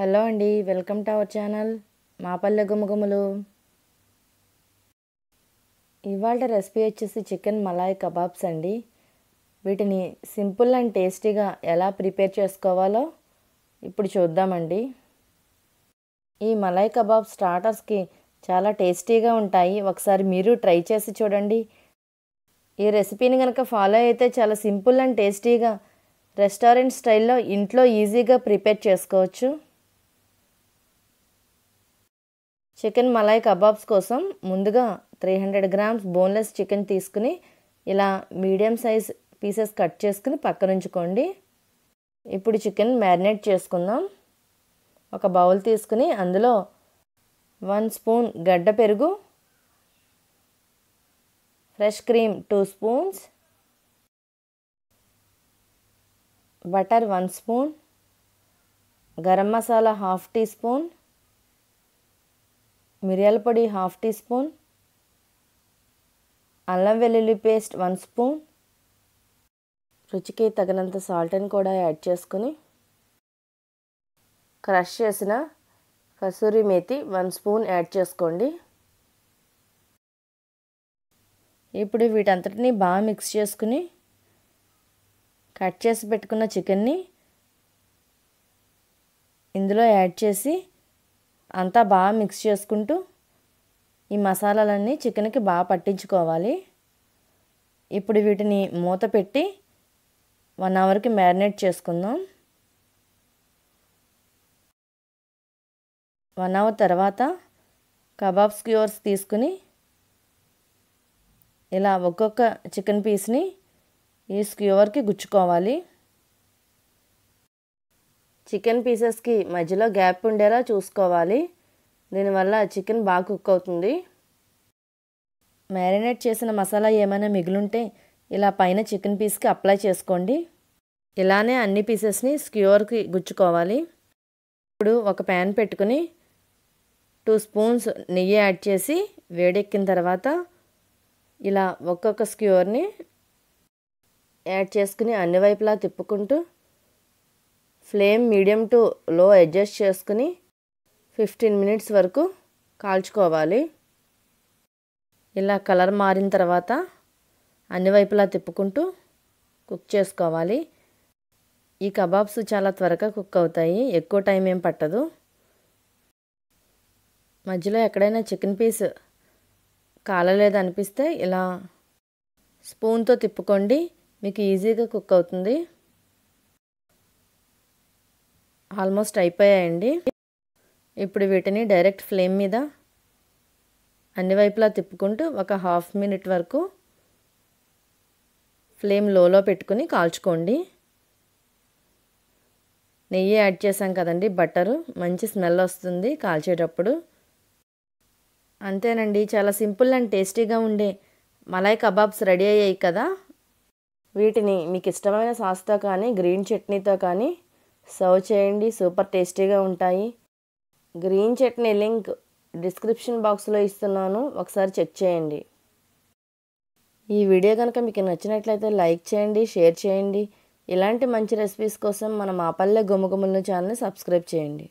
hello అండి welcome to our channel మా పల్లె గుమగుములు ఇవాళ రెసిపీ వచ్చేసి చికెన్ మలాయ్ కబాబ్స్ అండి వీటిని సింపుల్ అండ్ టేస్టీగా ఎలా ప్రిపేర్ చేసుకోవాలో ఇప్పుడు చూద్దామండి ఈ మలాయ్ కబాబ్ స్టార్టర్స్కి చాలా టేస్టీగా ఉంటాయి ఒకసారి మీరు ట్రై చేసి చూడండి ఈ రెసిపీని కనుక ఫాలో అయితే చాలా సింపుల్ అండ్ టేస్టీగా రెస్టారెంట్ స్టైల్లో ఇంట్లో ఈజీగా ప్రిపేర్ చేసుకోవచ్చు చికెన్ మలై కబాబ్స్ కోసం ముందుగా three hundred grams boneless chicken తీసుకుని ఇలా మీడియం సైజ్ పీసెస్ కట్ చేసుకుని పక్కనుంచుకోండి ఇప్పుడు చికెన్ మ్యారినేట్ చేసుకుందాం ఒక బౌల్ తీసుకుని అందులో వన్ స్పూన్ గడ్డ పెరుగు fresh cream two spoons butter one spoon garam masala half teaspoon మిరియాల పొడి హాఫ్ టీ స్పూన్ అల్లం వెల్లుల్లి పేస్ట్ వన్ స్పూన్ రుచికి తగినంత సాల్ట్ని కూడా యాడ్ చేసుకుని క్రష్ చేసిన kasuri methi one spoon add చేసుకోండి ఇప్పుడు వీటంతటిని బాగా మిక్స్ చేసుకుని కట్ చేసి పెట్టుకున్న చికెన్ని ఇందులో యాడ్ చేసి అంతా బాగా మిక్స్ చేసుకుంటూ ఈ మసాలాలన్నీ చికెన్కి బాగా పట్టించుకోవాలి ఇప్పుడు వీటిని మూత పెట్టి వన్ అవర్కి మ్యారినేట్ చేసుకుందాం వన్ అవర్ తర్వాత కబాబ్ స్క్యూర్స్ తీసుకుని ఇలా ఒక్కొక్క చికెన్ పీస్ని ఈ స్క్యూవర్కి గుచ్చుకోవాలి చికెన్ పీసెస్కి మధ్యలో గ్యాప్ ఉండేలా చూసుకోవాలి దీనివల్ల చికెన్ బాగా కుక్ అవుతుంది మ్యారినేట్ చేసిన మసాలా ఏమైనా మిగులుంటే ఇలా పైన చికెన్ పీస్కి అప్లై చేసుకోండి ఇలానే అన్ని పీసెస్ని స్క్యూర్కి గుచ్చుకోవాలి ఇప్పుడు ఒక ప్యాన్ పెట్టుకుని టూ స్పూన్స్ నెయ్యి యాడ్ చేసి వేడెక్కిన తర్వాత ఇలా ఒక్కొక్క స్క్యూర్ని యాడ్ చేసుకుని అన్ని వైపులా తిప్పుకుంటూ flame medium to low adjust చేసుకుని ఫిఫ్టీన్ మినిట్స్ వరకు కాల్చుకోవాలి ఇలా కలర్ మారిన తర్వాత అన్ని వైపులా తిప్పుకుంటూ కుక్ చేసుకోవాలి ఈ కబాబ్స్ చాలా త్వరగా కుక్ అవుతాయి ఎక్కువ టైం ఏం పట్టదు మధ్యలో ఎక్కడైనా చికెన్ పీస్ కాలలేదనిపిస్తే ఇలా స్పూన్తో తిప్పుకోండి మీకు ఈజీగా కుక్ అవుతుంది ఆల్మోస్ట్ అయిపోయాయండి ఇప్పుడు వీటిని డైరెక్ట్ ఫ్లేమ్ మీద అన్ని వైపులా తిప్పుకుంటూ ఒక హాఫ్ మినిట్ వరకు ఫ్లేమ్ లోలో పెట్టుకుని కాల్చుకోండి నెయ్యి యాడ్ చేసాం కదండి బట్టరు మంచి స్మెల్ వస్తుంది కాల్చేటప్పుడు అంతేనండి చాలా సింపుల్ అండ్ టేస్టీగా ఉండే మలై కబాబ్స్ రెడీ అయ్యాయి కదా వీటిని మీకు ఇష్టమైన సాస్తో కానీ గ్రీన్ చట్నీతో కానీ సర్వ్ చేయండి సూపర్ టేస్టీగా ఉంటాయి గ్రీన్ చట్నీ లింక్ డిస్క్రిప్షన్ బాక్స్లో ఇస్తున్నాను ఒకసారి చెక్ చేయండి ఈ వీడియో కనుక మీకు నచ్చినట్లయితే లైక్ చేయండి షేర్ చేయండి ఇలాంటి మంచి రెసిపీస్ కోసం మన మాపల్లె గుమ్మగుమ్మల ఛానల్ని సబ్స్క్రైబ్ చేయండి